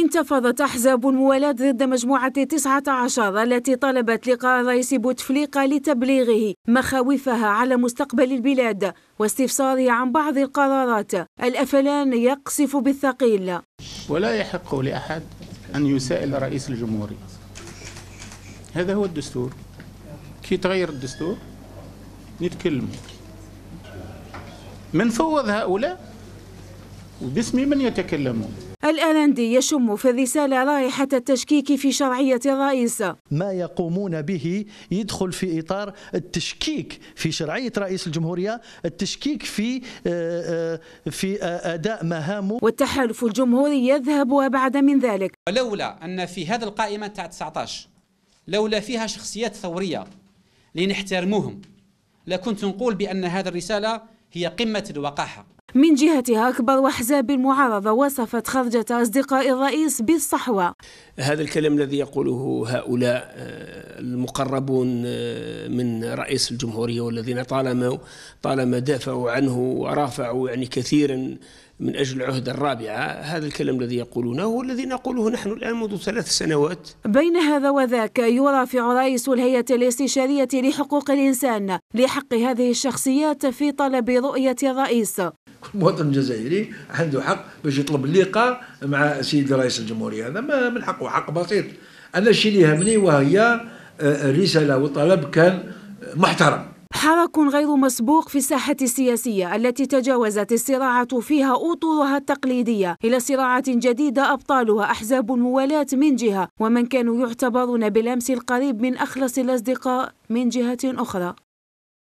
انتفضت أحزاب الموالاة ضد مجموعة 19 التي طلبت لقاء رئيس بوتفليقة لتبليغه مخاوفها على مستقبل البلاد واستفساره عن بعض القرارات الأفلان يقصف بالثقيل ولا يحق لأحد أن يسائل رئيس الجمهورية هذا هو الدستور كي تغير الدستور نتكلم من فوض هؤلاء وباسم من يتكلمون الألندي يشم في الرسالة رائحة التشكيك في شرعية الرئيس ما يقومون به يدخل في إطار التشكيك في شرعية رئيس الجمهورية التشكيك في آه، آه، في آه، أداء مهامه والتحالف الجمهوري يذهب وبعد من ذلك ولولا أن في هذا القائمة تاع 19 لولا فيها شخصيات ثورية لنحترموهم لكنت نقول بأن هذه الرسالة هي قمة الوقاحة من جهتها أكبر أحزاب المعارضة وصفت خرجة أصدقاء الرئيس بالصحوة هذا الكلام الذي يقوله هؤلاء آه، المقربون آه، من رئيس الجمهورية والذين طالما طالما دافعوا عنه ورافعوا يعني كثيرا من أجل العهدة الرابعة هذا الكلام الذي يقولونه هو الذي نقوله نحن الآن منذ ثلاث سنوات بين هذا وذاك يرافع رئيس الهيئة الاستشارية لحقوق الإنسان لحق هذه الشخصيات في طلب رؤية الرئيس المواطن الجزائري عنده حق باش يطلب اللقاء مع سيد رئيس الجمهوريه هذا ما من حقه حق بسيط انا الشيء اللي يهمني وهي آه، الرساله والطلب كان محترم حراك غير مسبوق في الساحة السياسية التي تجاوزت الصراعة فيها أطورها التقليدية إلى صراعة جديدة أبطالها أحزاب الموالاة من جهة ومن كانوا يعتبرون بالأمس القريب من أخلص الأصدقاء من جهة أخرى